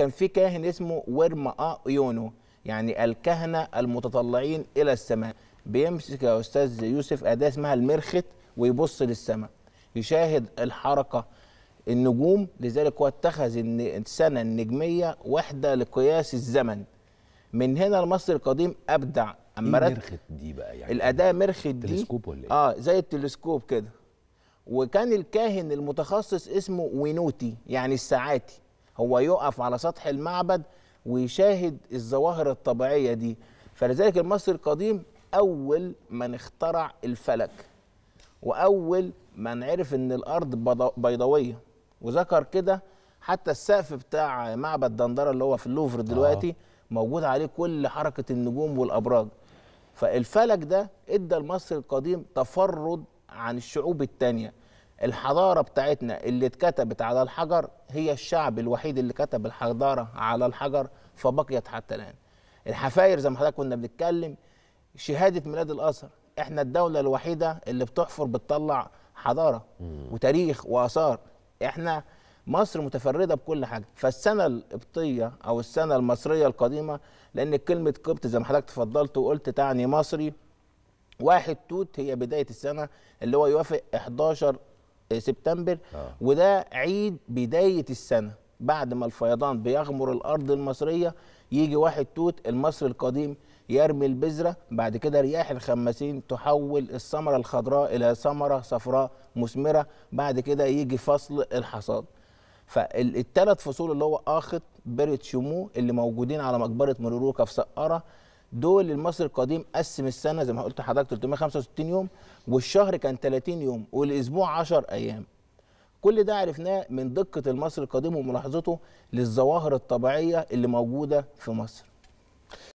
كان في كاهن اسمه ا يونو يعني الكهنه المتطلعين الى السماء بيمسك يا استاذ يوسف اداه اسمها المرخت ويبص للسماء يشاهد الحركه النجوم لذلك هو اتخذ السنه النجميه وحده لقياس الزمن من هنا المصري القديم ابدع اما إيه مرخت دي بقى يعني الاداه مرخت دي تلسكوب ولا إيه؟ اه زي التلسكوب كده وكان الكاهن المتخصص اسمه وينوتي يعني الساعاتي هو يقف على سطح المعبد ويشاهد الظواهر الطبيعية دي فلذلك المصري القديم أول من اخترع الفلك وأول من عرف أن الأرض بيضوية وذكر كده حتى السقف بتاع معبد دندرة اللي هو في اللوفر دلوقتي آه. موجود عليه كل حركة النجوم والأبراج فالفلك ده ادى المصري القديم تفرد عن الشعوب التانية الحضارة بتاعتنا اللي اتكتبت على الحجر هي الشعب الوحيد اللي كتب الحضارة على الحجر فبقيت حتى الآن الحفاير زي ما حضرتك كنا بنتكلم شهادة ميلاد الأثر احنا الدولة الوحيدة اللي بتحفر بتطلع حضارة وتاريخ وآثار احنا مصر متفردة بكل حاجة فالسنة القبطية أو السنة المصرية القديمة لأن كلمة قبط زي ما حضرتك تفضلت وقلت تعني مصري واحد توت هي بداية السنة اللي هو يوافق 11 سبتمبر آه. وده عيد بدايه السنه بعد ما الفيضان بيغمر الارض المصريه يجي واحد توت المصري القديم يرمي البذره بعد كده رياح الخماسين تحول الثمره الخضراء الى ثمره صفراء مثمره بعد كده يجي فصل الحصاد فالثلاث فصول اللي هو اخط بيرت شمو اللي موجودين على مقبره مروروكا في سقاره دول المصري القديم قسم السنه زي ما قلت لحضرتك 365 يوم والشهر كان 30 يوم والاسبوع 10 ايام كل ده عرفناه من دقه المصري القديم وملاحظته للظواهر الطبيعيه اللي موجوده في مصر